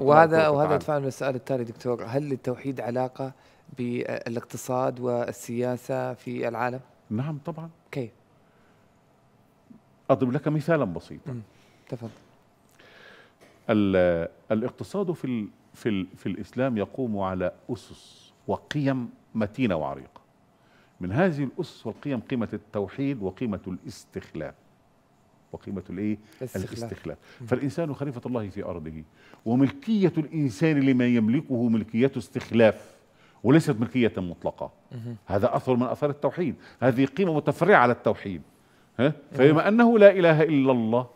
وهذا وهذا يدفعنا للسؤال التالي دكتور هل للتوحيد علاقه بالاقتصاد والسياسه في العالم؟ نعم طبعا كيف؟ اضرب لك مثالا بسيطا تفضل الاقتصاد في ال في ال في الاسلام يقوم على اسس وقيم متينه وعريقه من هذه الاسس والقيم قيمه التوحيد وقيمه الاستخلاف وقيمة الإيه؟ الاستخلاف فالإنسان خليفة الله في أرضه وملكية الإنسان لما يملكه ملكية استخلاف وليست ملكية مطلقة هذا أثر من أثار التوحيد هذه قيمة متفرعة على التوحيد ها؟ فبما أنه لا إله إلا الله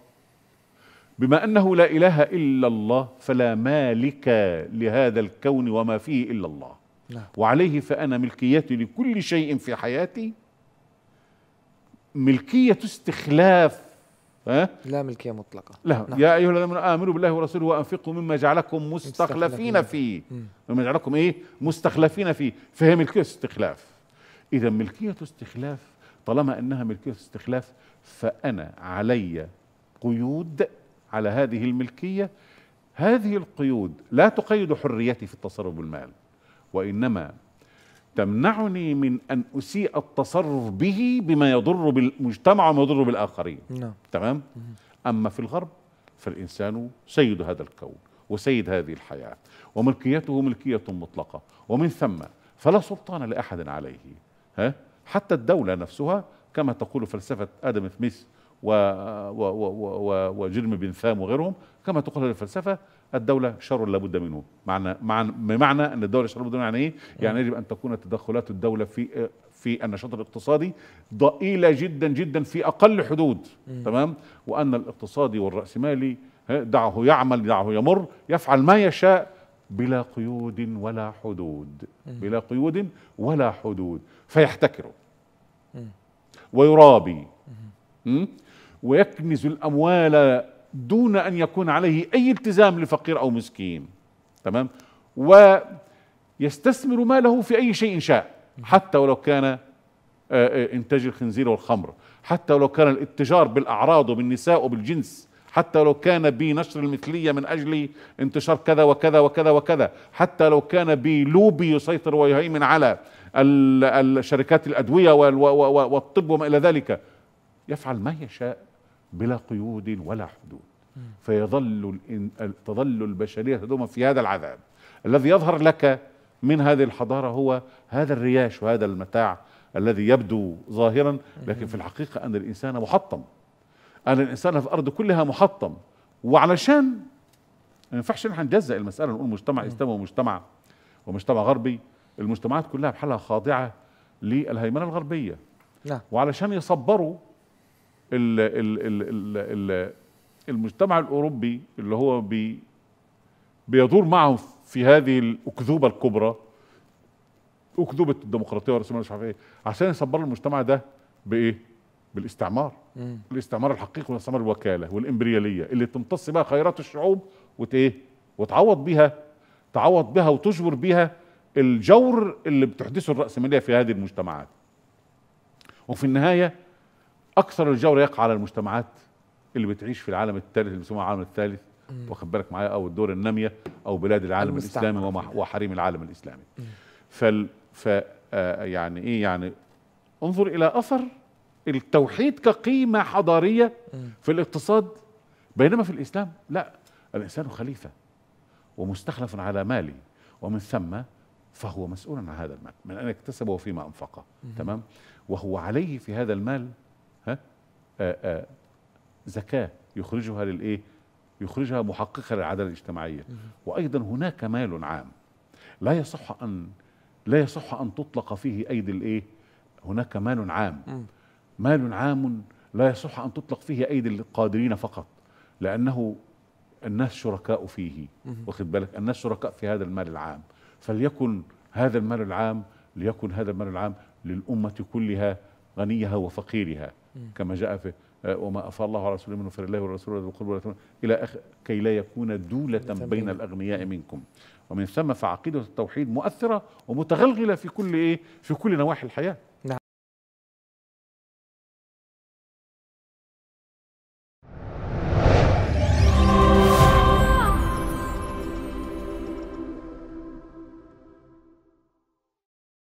بما أنه لا إله إلا الله فلا مالك لهذا الكون وما فيه إلا الله نعم. وعليه فأنا ملكيتي لكل شيء في حياتي ملكية استخلاف لا ملكية مطلقة لا نعم. يا أيها الذين آمنوا بالله ورسوله وأنفقوا مما جعلكم مستخلفين فيه مما جعلكم إيه مستخلفين فيه فهي ملكية استخلاف إذا ملكية استخلاف طالما أنها ملكية استخلاف فأنا علي قيود على هذه الملكية هذه القيود لا تقيد حريتي في التصرف بالمال وإنما تمنعني من أن أسيء التصرف به بما يضر بالمجتمع وما يضر بالآخرين نعم. تمام؟ أما في الغرب فالإنسان سيد هذا الكون وسيد هذه الحياة وملكيته ملكية مطلقة ومن ثم فلا سلطان لأحد عليه ها؟ حتى الدولة نفسها كما تقول فلسفة آدم سميث وجرم بن ثام وغيرهم كما تقول الفلسفه الدولة شر لا بد منه معنى معنى بمعنى ان الدولة شر لا بد منه يعني ايه؟ يعني يجب ان تكون تدخلات الدولة في في النشاط الاقتصادي ضئيلة جدا جدا في اقل حدود م. تمام؟ وان الاقتصادي والرأسمالي دعه يعمل دعه يمر يفعل ما يشاء بلا قيود ولا حدود م. بلا قيود ولا حدود فيحتكر ويرابي م. ويكنز الأموال دون أن يكون عليه أي التزام لفقير أو مسكين تمام ويستثمر ماله في أي شيء شاء حتى ولو كان آه، آه، إنتاج الخنزير والخمر حتى ولو كان الاتجار بالأعراض وبالنساء وبالجنس حتى لو كان بنشر المثلية من أجل انتشار كذا وكذا وكذا وكذا حتى لو كان بلوبي يسيطر ويهيمن على الشركات الأدوية والطب وما إلى ذلك يفعل ما يشاء بلا قيود ولا حدود فيظل تظل البشرية تدوم في هذا العذاب الذي يظهر لك من هذه الحضارة هو هذا الرياش وهذا المتاع الذي يبدو ظاهرا لكن في الحقيقة أن الإنسان محطم أن الإنسان في الأرض كلها محطم وعلشان ما ينفعش نحن نجزأ المسألة نقول مجتمع إسلامي ومجتمع ومجتمع غربي المجتمعات كلها بحالها خاضعة للهيمنة الغربية لا. نعم. وعلشان يصبروا ال ال ال ال ال المجتمع الاوروبي اللي هو بي بيدور معه في هذه الاكذوبه الكبرى اكذوبه الديمقراطيه والرأسمالية مش عارف ايه عشان يصبر المجتمع ده بايه؟ بالاستعمار مم. الاستعمار الحقيقي والاستعمار الوكاله والامبرياليه اللي تمتص بها خيرات الشعوب وتايه وتعوض بها تعوض بها وتجبر بها الجور اللي بتحدثه الرأسمالية في هذه المجتمعات وفي النهايه اكثر الجور يقع على المجتمعات اللي بتعيش في العالم الثالث اللي بيسموه العالم الثالث واخد بالك معايا او الدول الناميه او بلاد العالم الاسلامي وحريم العالم الاسلامي ف فال ف آه، يعني ايه يعني انظر الى اثر التوحيد كقيمه حضاريه في الاقتصاد بينما في الاسلام لا الانسان خليفه ومستخلف على مالي ومن ثم فهو مسؤول عن هذا المال من ان اكتسبه وفيما انفقه تمام وهو عليه في هذا المال ها آآ آه، آآ آه. زكاة يخرجها للإيه يخرجها محققة للعدالة الاجتماعية وأيضا هناك مال عام لا يصح أن لا يصح أن تطلق فيه أيدي الإيه هناك مال عام مال عام لا يصح أن تطلق فيه أيدي القادرين فقط لأنه الناس شركاء فيه واخد بالك الناس شركاء في هذا المال العام فليكن هذا المال العام ليكن هذا المال العام للأمة كلها غنيها وفقيرها كما جاء في آه، وما أفى الله على رسوله منه فلله والرسول ذو القربى إلى آخر كي لا يكون دولة بين الأغنياء منكم ومن ثم فعقيدة التوحيد مؤثرة ومتغلغلة في كل إيه في كل نواحي الحياة